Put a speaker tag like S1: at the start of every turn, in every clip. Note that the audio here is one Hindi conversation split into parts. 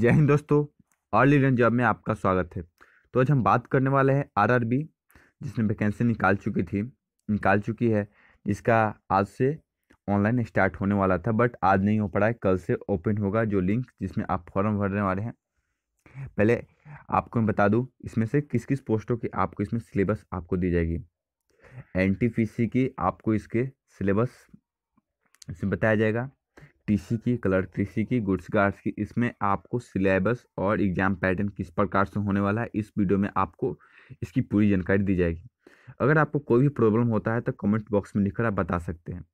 S1: जय हिंद दोस्तों अर्ली इंडियन जॉब में आपका स्वागत है तो आज हम बात करने वाले हैं आरआरबी जिसने वैकेंसी निकाल चुकी थी निकाल चुकी है जिसका आज से ऑनलाइन स्टार्ट होने वाला था बट आज नहीं हो पड़ा है कल से ओपन होगा जो लिंक जिसमें आप फॉर्म भरने वाले हैं पहले आपको मैं बता दूँ इसमें से किस किस पोस्टों की आपको इसमें सिलेबस आपको दी जाएगी एन की आपको इसके सिलेबस इसमें बताया जाएगा पीसी की कलर थ्रीसी की गुड्स गार्ड्स की इसमें आपको सिलेबस और एग्ज़ाम पैटर्न किस प्रकार से होने वाला है इस वीडियो में आपको इसकी पूरी जानकारी दी जाएगी अगर आपको कोई भी प्रॉब्लम होता है तो कमेंट बॉक्स में लिखकर आप बता सकते हैं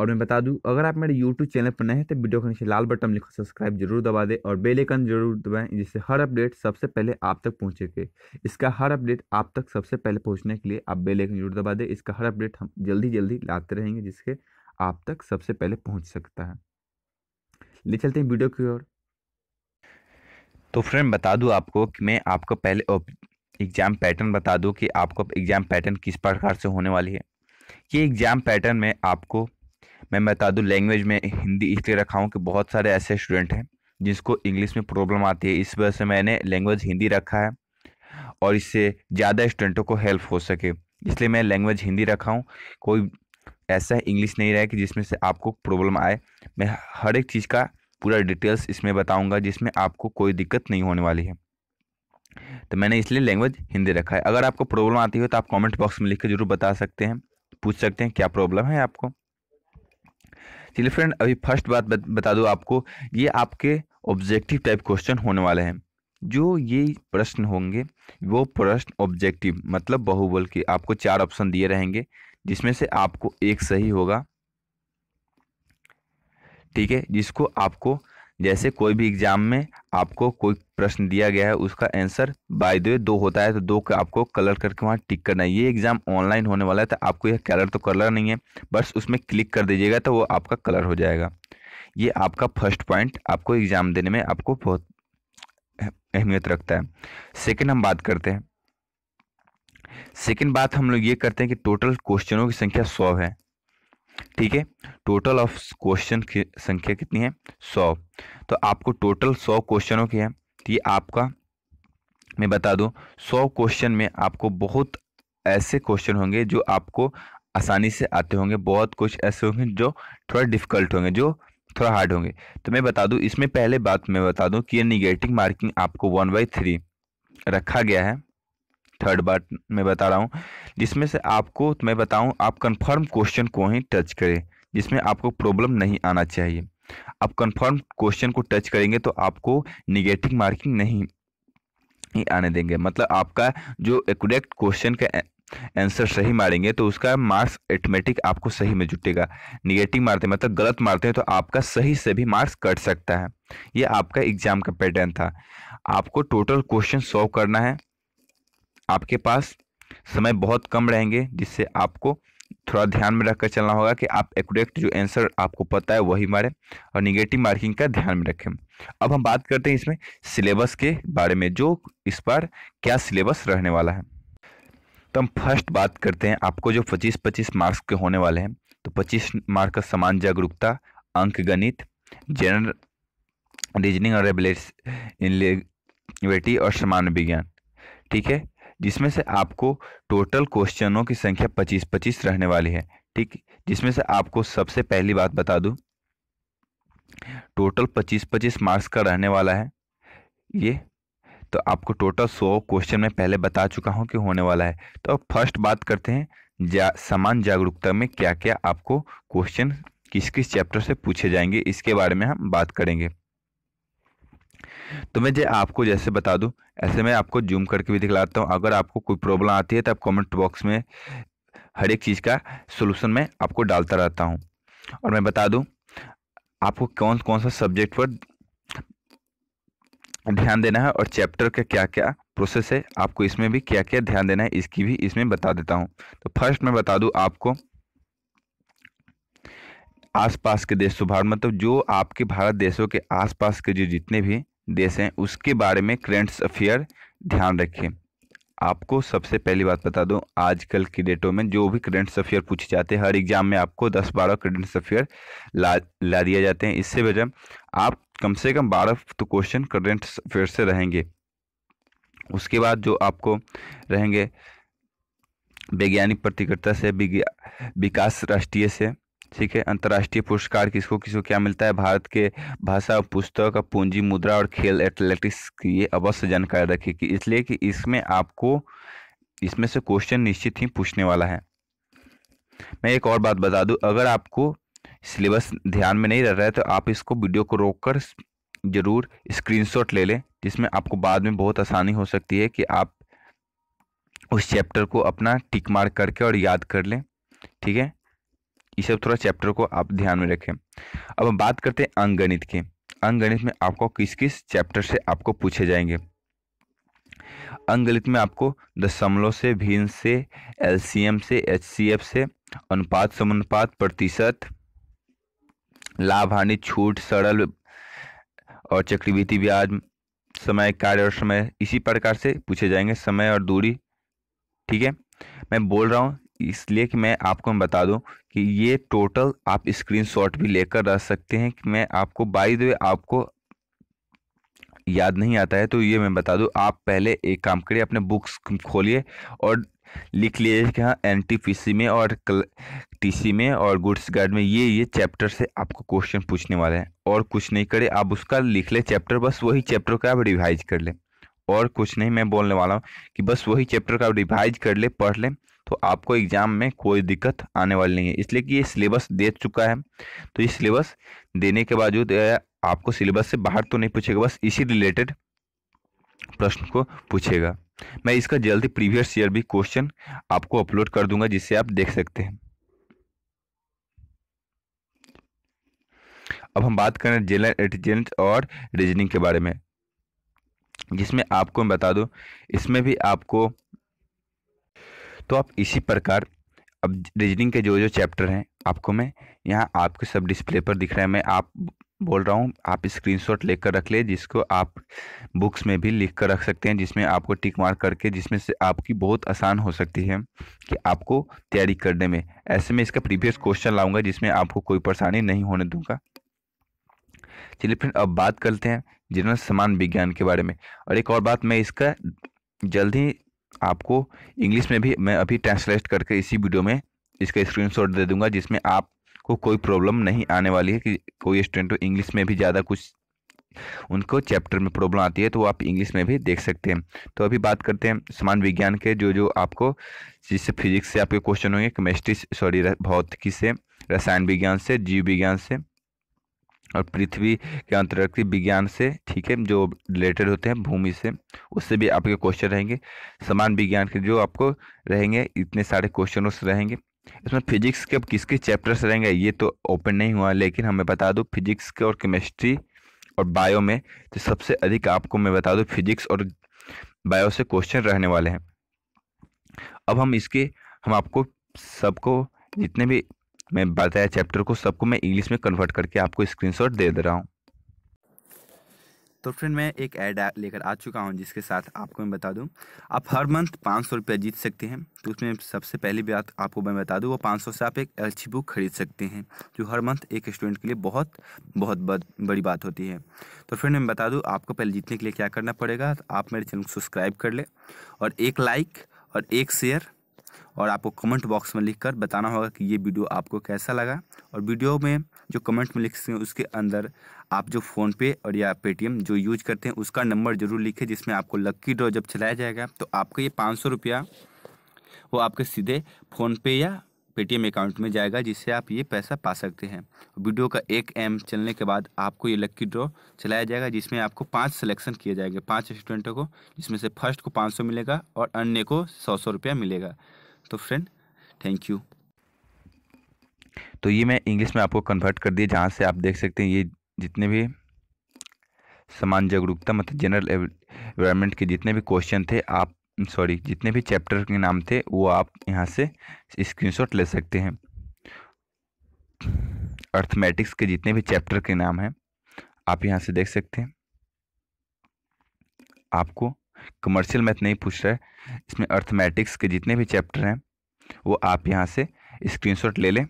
S1: और मैं बता दूं अगर आप मेरे यूट्यूब चैनल पर नए हैं तो वीडियो के नीचे लाल बटन लिखकर सब्सक्राइब जरूर दबा दें और बेल आइकन जरूर दबाएं जिससे हर अपडेट सबसे पहले आप तक पहुंचे इसका हर अपडेट आप तक सबसे पहले पहुँचने के लिए आप बेल आइकन जरूर दबा दें इसका हर अपडेट हम जल्दी जल्दी लाते रहेंगे जिसके आप तक सबसे पहले पहुंच सकता है ले चलते हैं वीडियो की ओर तो फ्रेंड बता दूँ आपको कि मैं आपको पहले एग्ज़ाम पैटर्न बता दूँ कि आपको एग्ज़ाम पैटर्न किस प्रकार से होने वाली है ये एग्ज़ाम पैटर्न में आपको मैं बता दूँ लैंग्वेज में हिंदी इसलिए रखा हूँ कि बहुत सारे ऐसे स्टूडेंट हैं जिसको इंग्लिश में प्रॉब्लम आती है इस वजह से मैंने लैंग्वेज हिंदी रखा है और इससे ज़्यादा स्टूडेंटों को हेल्प हो सके इसलिए मैं लैंग्वेज हिंदी रखा हूँ कोई ऐसा इंग्लिश नहीं रहे कि जिसमें से आपको प्रॉब्लम आए मैं हर एक चीज़ का पूरा डिटेल्स इसमें बताऊंगा जिसमें आपको कोई दिक्कत नहीं होने वाली है तो मैंने इसलिए लैंग्वेज हिंदी रखा है अगर आपको प्रॉब्लम आती हो तो आप कमेंट बॉक्स में लिख के जरूर बता सकते हैं पूछ सकते हैं क्या प्रॉब्लम है आपको चलिए फ्रेंड अभी फर्स्ट बात बता दूँ आपको ये आपके ऑब्जेक्टिव टाइप क्वेश्चन होने वाले हैं जो ये प्रश्न होंगे वो प्रश्न ऑब्जेक्टिव मतलब बहुबल के आपको चार ऑप्शन दिए रहेंगे जिसमें से आपको एक सही होगा ठीक है जिसको आपको जैसे कोई भी एग्जाम में आपको कोई प्रश्न दिया गया है उसका आंसर बाय द वे दो होता है तो दो का आपको कलर करके वहाँ टिक करना है ये एग्ज़ाम ऑनलाइन होने वाला है तो आपको यह कलर तो कलर नहीं है बस उसमें क्लिक कर दीजिएगा तो वो आपका कलर हो जाएगा ये आपका फर्स्ट पॉइंट आपको एग्ज़ाम देने में आपको बहुत अहमियत रखता है सेकेंड हम बात करते हैं सेकेंड बात हम लोग ये करते हैं कि टोटल क्वेश्चनों की संख्या सौ है ठीक है टोटल ऑफ क्वेश्चन की संख्या कितनी है सौ तो आपको टोटल सौ क्वेश्चनों की है तो ये आपका मैं बता दूं सौ क्वेश्चन में आपको बहुत ऐसे क्वेश्चन होंगे जो आपको आसानी से आते होंगे बहुत कुछ ऐसे होंगे जो थोड़ा डिफिकल्ट होंगे जो थोड़ा हार्ड होंगे तो मैं बता दूं इसमें पहले बात मैं बता दूं कि ये निगेटिव मार्किंग आपको वन बाई थ्री रखा गया है थर्ड बार मैं बता रहा हूँ जिसमें से आपको मैं बताऊँ आप कन्फर्म क्वेश्चन को ही टच करें जिसमें आपको प्रॉब्लम नहीं आना चाहिए आप कन्फर्म क्वेश्चन को टच करेंगे तो आपको निगेटिव मार्किंग नहीं ही आने देंगे मतलब आपका जो एक्यूरेक्ट क्वेश्चन का आंसर सही मारेंगे तो उसका मार्क्स ऑटोमेटिक आपको सही में जुटेगा निगेटिव मारते मतलब गलत मारते हैं तो आपका सही से भी मार्क्स कट सकता है ये आपका एग्जाम का पैटर्न था आपको टोटल क्वेश्चन सॉल्व करना है आपके पास समय बहुत कम रहेंगे जिससे आपको थोड़ा ध्यान में रखकर चलना होगा कि आप एकट जो आंसर आपको पता है वही मारें और निगेटिव मार्किंग का ध्यान में रखें अब हम बात करते हैं इसमें सिलेबस के बारे में जो इस बार क्या सिलेबस रहने वाला है तो हम फर्स्ट बात करते हैं आपको जो 25-25 मार्क्स के होने वाले हैं तो 25 मार्क का समान जागरूकता अंक गणित जनरल रीजनिंग और रेबलेटिविटी और समान विज्ञान ठीक है जिसमें से आपको टोटल क्वेश्चनों की संख्या पच्चीस पच्चीस रहने वाली है ठीक जिसमें से आपको सबसे पहली बात बता दूँ टोटल पच्चीस पच्चीस मार्क्स का रहने वाला है ये तो आपको टोटल सौ क्वेश्चन में पहले बता चुका हूँ कि होने वाला है तो अब फर्स्ट बात करते हैं जा समान जागरूकता में क्या क्या आपको क्वेश्चन किस किस चैप्टर से पूछे जाएंगे इसके बारे में हम बात करेंगे तो मैं जो आपको जैसे बता दूँ ऐसे मैं आपको जूम करके भी दिखलाता हूँ अगर आपको कोई प्रॉब्लम आती है तो आप कमेंट बॉक्स में हर एक चीज़ का सोल्यूशन मैं आपको डालता रहता हूँ और मैं बता दूँ आपको कौन कौन सा सब्जेक्ट पर ध्यान देना है और चैप्टर का क्या क्या प्रोसेस है आपको इसमें भी क्या क्या ध्यान देना है इसकी भी इसमें बता देता हूँ तो फर्स्ट मैं बता दूँ आपको आसपास के देश सुभार मतलब जो आपके भारत देशों के आसपास के जो जितने भी देश हैं उसके बारे में करेंट्स अफेयर ध्यान रखें आपको सबसे पहली बात बता दूं आजकल की डेटों में जो भी करेंट्स अफेयर पूछे जाते हैं हर एग्जाम में आपको 10-12 करेंट्स अफेयर ला ला दिया जाते हैं इससे वजह आप कम से कम 12 तो क्वेश्चन करेंट्स अफेयर से रहेंगे उसके बाद जो आपको रहेंगे वैज्ञानिक प्रतिकर्ता से विकास राष्ट्रीय से ठीक है अंतर्राष्ट्रीय पुरस्कार किसको किसको क्या मिलता है भारत के भाषा पुस्तक पूंजी मुद्रा और खेल एथलेटिक्स की ये अवश्य जानकारी रखिए कि इसलिए कि इसमें आपको इसमें से क्वेश्चन निश्चित ही पूछने वाला है मैं एक और बात बता दूं अगर आपको सिलेबस ध्यान में नहीं रह रहा है तो आप इसको वीडियो को रोक ज़रूर स्क्रीन ले लें जिसमें आपको बाद में बहुत आसानी हो सकती है कि आप उस चैप्टर को अपना टिक मार्क करके और याद कर लें ठीक है ये सब थोड़ा चैप्टर को आप ध्यान में रखें अब हम बात करते हैं अंगणित की अंगणित में आपको किस किस चैप्टर से आपको पूछे जाएंगे अंगणित में आपको दशमलव से भिन्न से एलसीएम से एचसीएफ से अनुपात समुपात प्रतिशत लाभ हानि छूट सरल और चक्रवृद्धि ब्याज समय कार्य और समय इसी प्रकार से पूछे जाएंगे समय और दूरी ठीक है मैं बोल रहा हूँ इसलिए कि मैं आपको मैं बता दूं कि ये टोटल आप स्क्रीनशॉट भी लेकर रख सकते हैं कि मैं आपको बाई द वे आपको याद नहीं आता है तो ये मैं बता दूं आप पहले एक काम करिए अपने बुक्स खोलिए और लिख लीजिए कि हाँ एन में और टीसी में और गुड्स गार्ड में ये ये चैप्टर से आपको क्वेश्चन पूछने वाले हैं और कुछ नहीं करे आप उसका लिख ले चैप्टर बस वही चैप्टर का आप रिवाइज कर लें और कुछ नहीं मैं बोलने वाला हूँ कि बस वही चैप्टर का आप रिवाइज कर ले पढ़ लें तो आपको एग्ज़ाम में कोई दिक्कत आने वाली नहीं है इसलिए कि ये सिलेबस दे चुका है तो ये सिलेबस देने के बावजूद आपको सिलेबस से बाहर तो नहीं पूछेगा बस इसी रिलेटेड प्रश्न को पूछेगा मैं इसका जल्दी प्रीवियस ईयर भी क्वेश्चन आपको अपलोड कर दूंगा जिससे आप देख सकते हैं अब हम बात करें जनरल इंटेलिजेंस और रीजनिंग के बारे में जिसमें आपको मैं बता दूं इसमें भी आपको तो आप इसी प्रकार अब रीजनिंग के जो जो चैप्टर हैं आपको मैं यहाँ आपके सब डिस्प्ले पर दिख रहा है मैं आप बोल रहा हूँ आप स्क्रीनशॉट लेकर रख ले जिसको आप बुक्स में भी लिख कर रख सकते हैं जिसमें आपको टिक मार करके जिसमें से आपकी बहुत आसान हो सकती है कि आपको तैयारी करने में ऐसे में इसका प्रीवियस क्वेश्चन लाऊंगा जिसमें आपको कोई परेशानी नहीं होने दूंगा चलिए फ्रेंड अब बात करते हैं जनरल समान विज्ञान के बारे में और एक और बात मैं इसका जल्द ही आपको इंग्लिश में भी मैं अभी ट्रांसलेट करके इसी वीडियो में इसका स्क्रीनशॉट दे दूंगा जिसमें आपको कोई प्रॉब्लम नहीं आने वाली है कि कोई स्टूडेंट को इंग्लिश में भी ज़्यादा कुछ उनको चैप्टर में प्रॉब्लम आती है तो आप इंग्लिश में भी देख सकते हैं तो अभी बात करते हैं समान विज्ञान के जो जो आपको जिससे फिजिक्स से आपके क्वेश्चन होंगे केमिस्ट्री सॉरी भौतिकी से रसायन विज्ञान से जीव विज्ञान से और पृथ्वी के अंतरिक्ष विज्ञान से ठीक है जो रिलेटेड होते हैं भूमि से उससे भी आपके क्वेश्चन रहेंगे समान विज्ञान के जो आपको रहेंगे इतने सारे क्वेश्चन रहेंगे इसमें फिजिक्स के अब किसके चैप्टर्स रहेंगे ये तो ओपन नहीं हुआ लेकिन हमें बता दूँ फिजिक्स के और केमिस्ट्री और बायो में तो सबसे अधिक आपको मैं बता दूँ फिजिक्स और बायो से क्वेश्चन रहने वाले हैं अब हम इसके हम आपको सबको जितने भी मैं बताया चैप्टर को सबको मैं इंग्लिश में कन्वर्ट करके आपको स्क्रीनशॉट दे दे रहा हूँ तो फ्रेंड मैं एक ऐड लेकर आ चुका हूँ जिसके साथ आपको मैं बता दूँ आप हर मंथ पाँच सौ रुपया जीत सकते हैं तो उसमें सबसे पहली बात आपको मैं बता दूँ वो पाँच सौ से आप एक अच्छी बुक खरीद सकते हैं जो हर मंथ एक स्टूडेंट के लिए बहुत बहुत बड़ी बात होती है तो फ्रेंड मैं बता दूँ आपको पहले जीतने के लिए क्या करना पड़ेगा तो आप मेरे चैनल को सब्सक्राइब कर लें और एक लाइक और एक शेयर और आपको कमेंट बॉक्स में लिखकर बताना होगा कि ये वीडियो आपको कैसा लगा और वीडियो में जो कमेंट में लिख सकते हैं उसके अंदर आप जो फ़ोनपे और या पेटीएम जो यूज करते हैं उसका नंबर जरूर लिखें जिसमें आपको लक्की ड्रॉ जब चलाया जाएगा तो आपका ये पाँच सौ रुपया वो आपके सीधे फ़ोनपे या पेटीएम अकाउंट में जाएगा जिससे आप ये पैसा पा सकते हैं वीडियो का एक एम चलने के बाद आपको ये लक्की ड्रॉ चलाया जाएगा जिसमें आपको पाँच सिलेक्शन किए जाएंगे पाँच स्टूडेंटों को जिसमें से फर्स्ट को पाँच सौ मिलेगा और अन्य को सौ सौ रुपया मिलेगा तो फ्रेंड थैंक यू तो ये मैं इंग्लिश में आपको कन्वर्ट कर दिया जहाँ से आप देख सकते हैं ये जितने भी समान जागरूकता मतलब जनरल एनवायरमेंट के जितने भी क्वेश्चन थे आप सॉरी जितने भी चैप्टर के नाम थे वो आप यहाँ से स्क्रीनशॉट ले सकते हैं अर्थमेटिक्स के जितने भी चैप्टर के नाम हैं आप यहाँ से देख सकते हैं आपको कमर्शियल मैथ नहीं पूछ रहा है इसमें अर्थमेटिक्स के जितने भी चैप्टर हैं वो आप यहाँ से स्क्रीनशॉट ले लें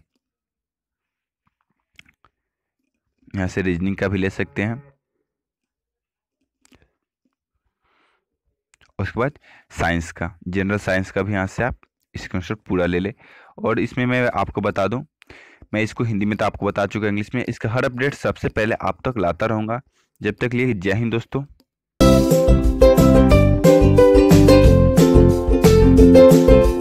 S1: यहाँ से रीजनिंग का भी ले सकते हैं उसके बाद साइंस का जनरल साइंस का भी यहाँ से आप स्क्रीनशॉट पूरा ले लें और इसमें मैं आपको बता दूँ मैं इसको हिंदी में तो आपको बता चुका इंग्लिश में इसका हर अपडेट सबसे पहले आप तक लाता रहूँगा जब तक लिए जय हिंद दोस्तों Thank you.